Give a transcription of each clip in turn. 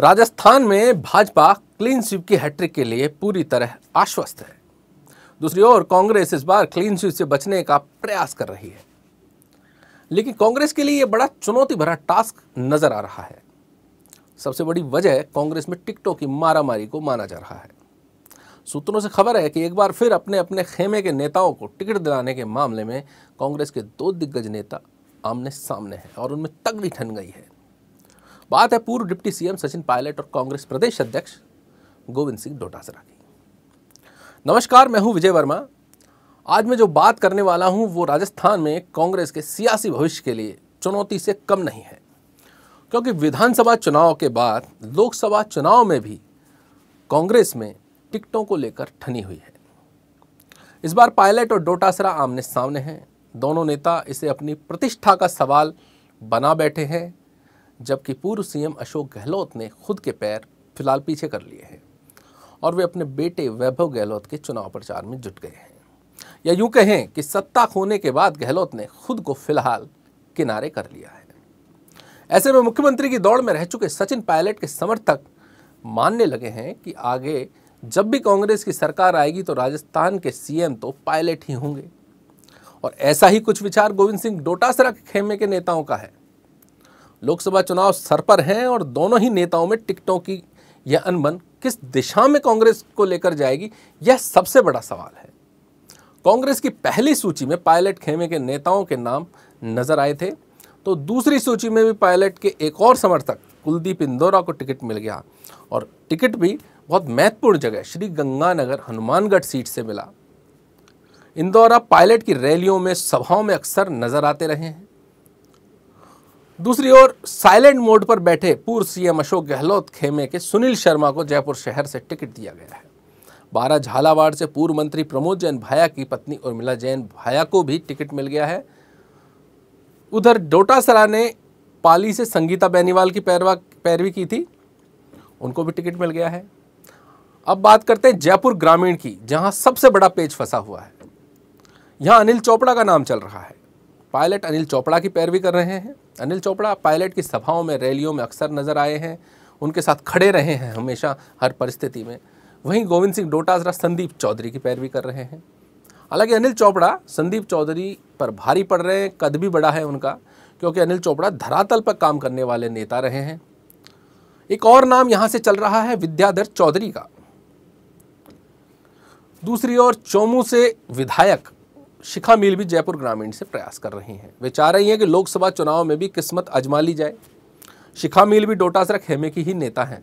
राजस्थान में Bhajpa clean sweep की hat trick के लिए पूरी तरह आश्वस्त है दूसरी ओर कांग्रेस इस बार क्लीन स्वीप से बचने का प्रयास कर रही है लेकिन कांग्रेस के लिए यह बड़ा चुनौती भरा टास्क नजर आ रहा है सबसे बड़ी वजह कांग्रेस में टिकटों की मारामारी को माना जा रहा है सूत्रों से खबर है कि एक बार फिर अपने अपने खेमे के नेताओं को टिकट दिलाने के मामले में कांग्रेस के दो दिग्गज नेता आमने सामने हैं और उनमें तगड़ी ठन गई है बात है पूर्व डिप्टी सीएम सचिन पायलट और कांग्रेस प्रदेश अध्यक्ष गोविंद सिंह डोटासरा की नमस्कार मैं हूं विजय वर्मा आज मैं जो बात करने वाला हूं वो राजस्थान में कांग्रेस के सियासी भविष्य के लिए चुनौती से कम नहीं है क्योंकि विधानसभा चुनाव के बाद लोकसभा चुनाव में भी कांग्रेस में टिकटों को लेकर ठनी हुई है इस बार पायलट और डोटासरा आमने सामने हैं दोनों नेता इसे अपनी प्रतिष्ठा का सवाल बना बैठे हैं जबकि पूर्व सीएम अशोक गहलोत ने खुद के पैर फिलहाल पीछे कर लिए हैं और वे अपने बेटे वैभव गहलोत के चुनाव प्रचार में जुट गए हैं या यूं कहें कि सत्ता खोने के बाद गहलोत ने खुद को फिलहाल किनारे कर लिया है ऐसे में मुख्यमंत्री की दौड़ में रह चुके सचिन पायलट के समर्थक मानने लगे हैं कि आगे जब भी कांग्रेस की सरकार आएगी तो राजस्थान के सीएम तो पायलट ही होंगे और ऐसा ही कुछ विचार गोविंद सिंह डोटासरा के खेमे के नेताओं का है लोकसभा चुनाव सर पर हैं और दोनों ही नेताओं में टिकटों की यह अनबन किस दिशा में कांग्रेस को लेकर जाएगी यह सबसे बड़ा सवाल है कांग्रेस की पहली सूची में पायलट खेमे के नेताओं के नाम नजर आए थे तो दूसरी सूची में भी पायलट के एक और समर्थक कुलदीप इंदौरा को टिकट मिल गया और टिकट भी बहुत महत्वपूर्ण जगह श्री गंगानगर हनुमानगढ़ सीट से मिला इंदौरा पायलट की रैलियों में सभाओं में अक्सर नजर आते रहे हैं दूसरी ओर साइलेंट मोड पर बैठे पूर्व सीएम अशोक गहलोत खेमे के सुनील शर्मा को जयपुर शहर से टिकट दिया गया है बारह झालावाड़ से पूर्व मंत्री प्रमोद जैन भाया की पत्नी उर्मिला जैन भाया को भी टिकट मिल गया है उधर डोटासरा ने पाली से संगीता बेनीवाल की पैरवा पैरवी की थी उनको भी टिकट मिल गया है अब बात करते हैं जयपुर ग्रामीण की जहां सबसे बड़ा पेज फंसा हुआ है यहां अनिल चोपड़ा का नाम चल रहा है पायलट अनिल चोपड़ा की पैरवी कर रहे हैं अनिल चोपड़ा पायलट की सभाओं में रैलियों में अक्सर नजर आए हैं उनके साथ खड़े रहे हैं हमेशा हर परिस्थिति में वहीं गोविंद सिंह डोटासरा संदीप चौधरी की पैरवी कर रहे हैं हालांकि अनिल चोपड़ा संदीप चौधरी पर भारी पड़ रहे हैं कद भी बड़ा है उनका क्योंकि अनिल चोपड़ा धरातल पर काम करने वाले नेता रहे हैं एक और नाम यहां से चल रहा है विद्याधर चौधरी का दूसरी ओर चोमू से विधायक शिखा मील भी जयपुर ग्रामीण से प्रयास कर रही हैं वे चाह रही हैं कि लोकसभा चुनाव में भी किस्मत अजमा ली जाए शिखा मील भी डोटा खेमे की ही नेता हैं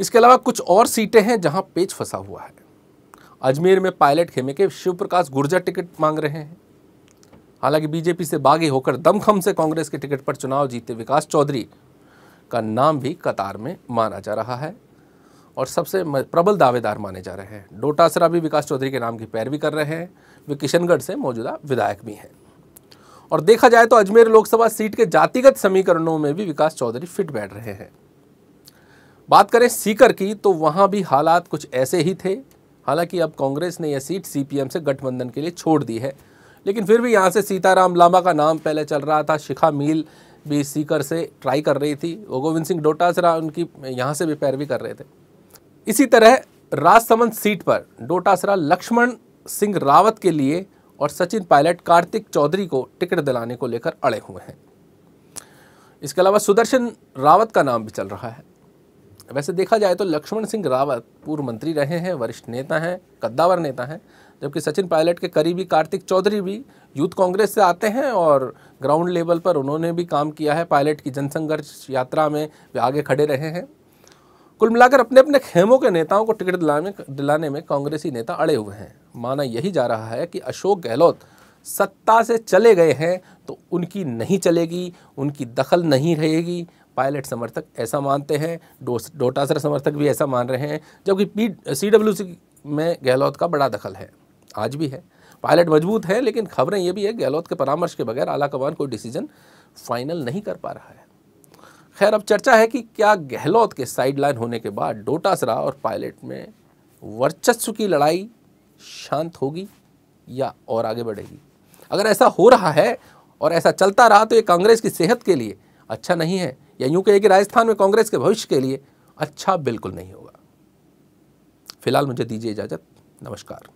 इसके अलावा कुछ और सीटें हैं जहां पेच फंसा हुआ है अजमेर में पायलट खेमे के शिवप्रकाश गुर्जर टिकट मांग रहे हैं हालांकि बीजेपी से बागी होकर दमखम से कांग्रेस के टिकट पर चुनाव जीते विकास चौधरी का नाम भी कतार में माना जा रहा है और सबसे प्रबल दावेदार माने जा रहे हैं डोटा भी विकास चौधरी के नाम की पैरवी कर रहे हैं वे किशनगढ़ से मौजूदा विधायक भी हैं और देखा जाए तो अजमेर लोकसभा सीट के जातिगत समीकरणों में भी विकास चौधरी फिट बैठ रहे हैं बात करें सीकर की तो वहाँ भी हालात कुछ ऐसे ही थे हालांकि अब कांग्रेस ने यह सीट सीपीएम से गठबंधन के लिए छोड़ दी है लेकिन फिर भी यहाँ से सीताराम लामा का नाम पहले चल रहा था शिखा मील भी सीकर से ट्राई कर रही थी वो गोविंद सिंह डोटासरा उनकी यहाँ से भी पैरवी कर रहे थे इसी तरह राजसमंद सीट पर डोटासरा लक्ष्मण सिंह रावत के लिए और सचिन पायलट कार्तिक चौधरी को टिकट दिलाने को लेकर अड़े हुए हैं इसके अलावा सुदर्शन रावत का नाम भी चल रहा है वैसे देखा जाए तो लक्ष्मण सिंह रावत पूर्व मंत्री रहे हैं वरिष्ठ नेता हैं कद्दावर नेता हैं जबकि सचिन पायलट के करीबी कार्तिक चौधरी भी यूथ कांग्रेस से आते हैं और ग्राउंड लेवल पर उन्होंने भी काम किया है पायलट की जनसंघर्ष यात्रा में वे आगे खड़े रहे हैं कुल मिलाकर अपने अपने खेमों के नेताओं को टिकट दिलाने दिलाने में कांग्रेसी नेता अड़े हुए हैं माना यही जा रहा है कि अशोक गहलोत सत्ता से चले गए हैं तो उनकी नहीं चलेगी उनकी दखल नहीं रहेगी पायलट समर्थक ऐसा मानते हैं डोटासर समर्थक भी ऐसा मान रहे हैं जबकि पी सी डब्ल्यू सी में गहलोत का बड़ा दखल है आज भी है पायलट मजबूत है लेकिन खबरें ये भी है गहलोत के परामर्श के बगैर आला कमान कोई डिसीजन फाइनल नहीं कर पा रहा है खैर अब चर्चा है कि क्या गहलोत के साइडलाइन होने के बाद डोटासरा और पायलट में वर्चस्व की लड़ाई शांत होगी या और आगे बढ़ेगी अगर ऐसा हो रहा है और ऐसा चलता रहा तो ये कांग्रेस की सेहत के लिए अच्छा नहीं है या यूं कहिए कि राजस्थान में कांग्रेस के भविष्य के लिए अच्छा बिल्कुल नहीं होगा फिलहाल मुझे दीजिए इजाज़त नमस्कार